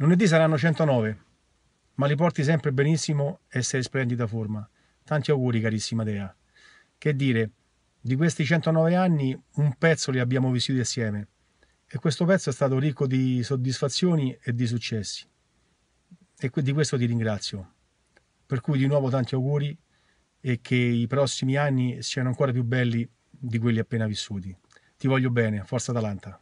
Lunedì saranno 109, ma li porti sempre benissimo e sei in splendida forma. Tanti auguri carissima Dea. Che dire, di questi 109 anni un pezzo li abbiamo vissuti assieme e questo pezzo è stato ricco di soddisfazioni e di successi. E di questo ti ringrazio. Per cui di nuovo tanti auguri e che i prossimi anni siano ancora più belli di quelli appena vissuti. Ti voglio bene, forza Atalanta.